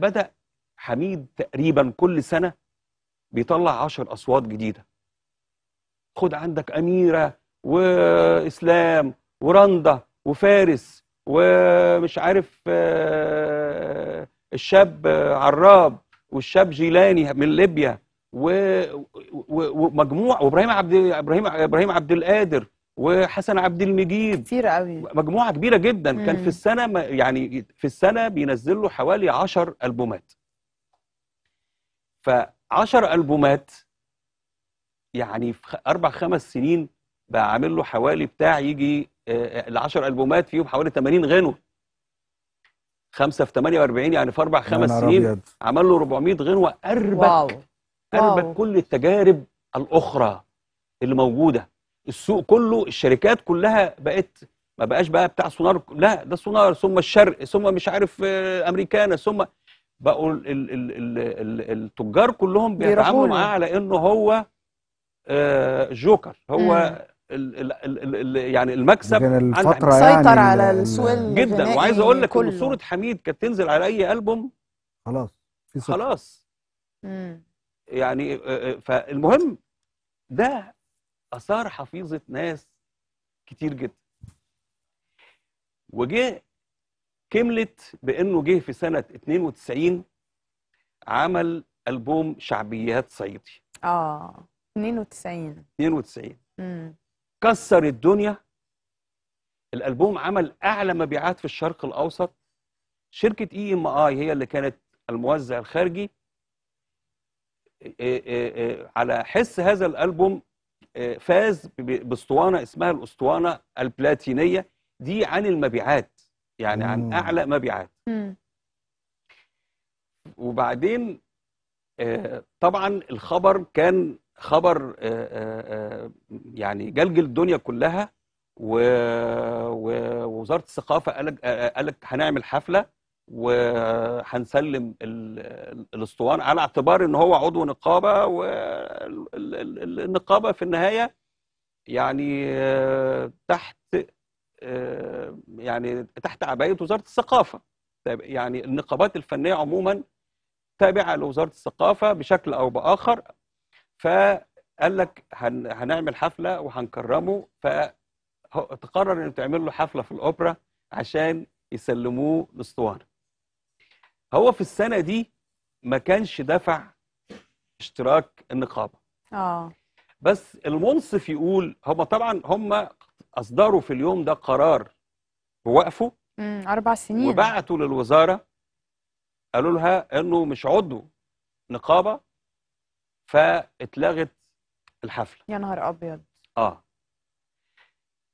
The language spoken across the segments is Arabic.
بدأ حميد تقريبا كل سنة بيطلع عشر أصوات جديدة خد عندك أميرة وإسلام ورندا وفارس ومش عارف آه، الشاب عراب والشاب جيلاني من ليبيا ومجموع وابراهيم عبد ابراهيم ابراهيم عبد القادر وحسن عبد المجيد كتير قوي مجموعه كبيره جدا مم. كان في السنه يعني في السنه بينزل له حوالي 10 البومات ف 10 البومات يعني في اربع خمس سنين بقى عامل له حوالي بتاع يجي آه، آه، ال 10 البومات فيهم حوالي 80 غنوه خمسة في 48 يعني في اربع خمس سنين عمل له 400 غنوه اربك واو. اربك واو. كل التجارب الاخرى اللي موجوده السوق كله الشركات كلها بقت ما بقاش بقى بتاع سونار لا ده سونار ثم الشرق ثم مش عارف آه، امريكانا ثم بقوا ال ال ال ال التجار كلهم بيتعاملوا معاه على انه هو آه، جوكر هو ال ال ال ال يعني المكسب الفترة يعني سيطر على السوق جدا وعايز اقول لك ان صوره حميد كانت تنزل على اي البوم خلاص في خلاص مم. يعني آه، فالمهم ده اثار حفيظه ناس كتير جدا وجه كملت بانه جه في سنه 92 عمل البوم شعبيات صعيدي اه 92 92 امم كسر الدنيا الالبوم عمل اعلى مبيعات في الشرق الاوسط شركه اي ام اي هي اللي كانت الموزع الخارجي إيه، إيه، إيه، على حس هذا الالبوم آه، فاز باسطوانه اسمها الاسطوانه البلاتينيه دي عن المبيعات يعني عن اعلى مبيعات وبعدين آه، طبعا الخبر كان خبر آه، يعني جلجل الدنيا كلها ووزاره الثقافه قالك هنعمل حفله وهنسلم الاسطوانه على اعتبار ان هو عضو نقابه والنقابه في النهايه يعني آه، تحت آه، يعني تحت عبايه وزاره الثقافه طيب، يعني النقابات الفنيه عموما تابعه لوزاره الثقافه بشكل او باخر فقال لك هنعمل حفله وهنكرمه فتقرر انه تعمل له حفله في الاوبرا عشان يسلموه الاسطوانه هو في السنه دي ما كانش دفع اشتراك النقابه اه بس المنصف يقول هم طبعا هم اصدروا في اليوم ده قرار بوقفه اربع سنين وبعتوا للوزاره قالوا لها انه مش عضو نقابه فاتلغت الحفله يا نهار ابيض اه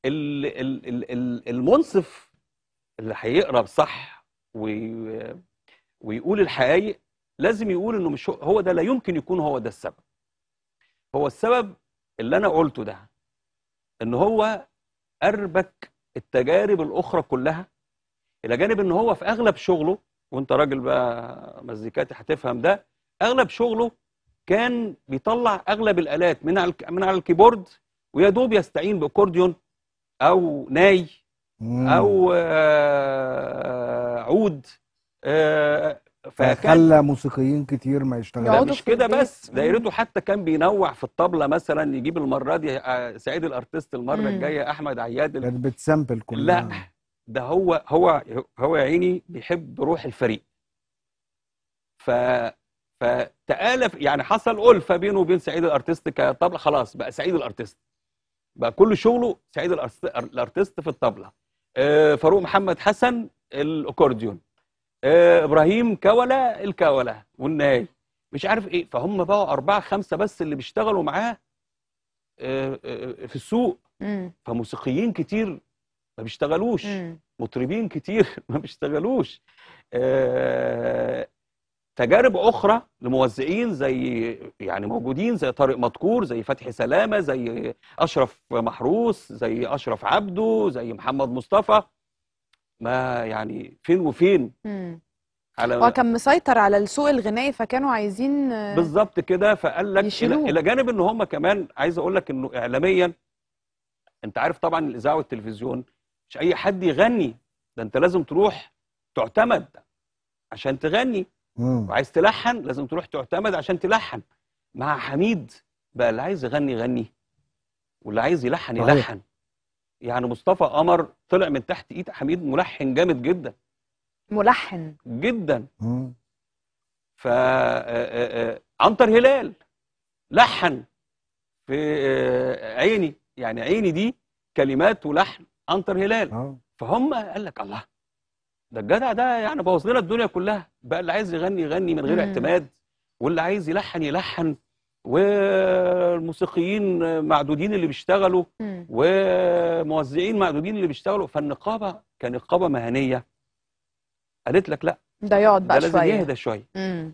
ال ال ال المنصف اللي هيقرا صح ويقول الحقائق لازم يقول انه مش هو ده لا يمكن يكون هو ده السبب هو السبب اللي انا قلته ده ان هو اربك التجارب الاخرى كلها الى جانب ان هو في اغلب شغله وانت راجل بقى مزيكاتي هتفهم ده اغلب شغله كان بيطلع اغلب الالات من على من على الكيبورد ويا دوب يستعين باكورديون او ناي او آه، عود آه، فخلى موسيقيين كتير ما يشتغلوا مش كده بس دايرته حتى كان بينوع في الطبله مثلا يجيب المره دي آه، سعيد الارتست المره الجايه احمد عياد كانت بتسامبل كلها لا ده هو هو هو يا عيني بيحب روح الفريق ف فتآلف يعني حصل ألفة بينه وبين سعيد الارتست كطبله خلاص بقى سعيد الارتست بقى كل شغله سعيد الارتست في الطبله آه، فاروق محمد حسن الاكورديون آه ابراهيم كولا الكولا والناي مش عارف ايه فهم بقى اربعه خمسه بس اللي بيشتغلوا معاه آه،, آه آه في السوق مم. فموسيقيين كتير ما بيشتغلوش مم. مطربين كتير ما بيشتغلوش آه تجارب اخرى لموزعين زي يعني موجودين زي طارق مدكور زي فتحي سلامه زي اشرف محروس زي اشرف عبده زي محمد مصطفى ما يعني فين وفين على هو كان مسيطر على السوق الغنائي فكانوا عايزين آه، بالظبط كده فقال لك يشيلوه. الى جانب ان هم كمان عايز اقول لك انه اعلاميا انت عارف طبعا الاذاعه والتلفزيون مش اي حد يغني ده انت لازم تروح تعتمد عشان تغني مم. وعايز تلحن لازم تروح تعتمد عشان تلحن مع حميد بقى اللي عايز يغني يغني واللي عايز يلحن يلحن يعني مصطفى قمر طلع من تحت ايد حميد ملحن جامد جدا ملحن جدا ف آه، آه، آه، عنتر هلال لحن في عيني يعني عيني دي كلمات ولحن عنتر هلال فهم قال لك الله ده الجدع ده يعني بوظ لنا الدنيا كلها بقى اللي عايز يغني يغني من غير اعتماد واللي عايز يلحن يلحن والموسيقيين معدودين اللي بيشتغلوا وموزعين معدودين اللي بيشتغلوا فالنقابه كنقابه مهنيه قالت لك لا ده يقعد بقى ده لازم شويه يهدى شويه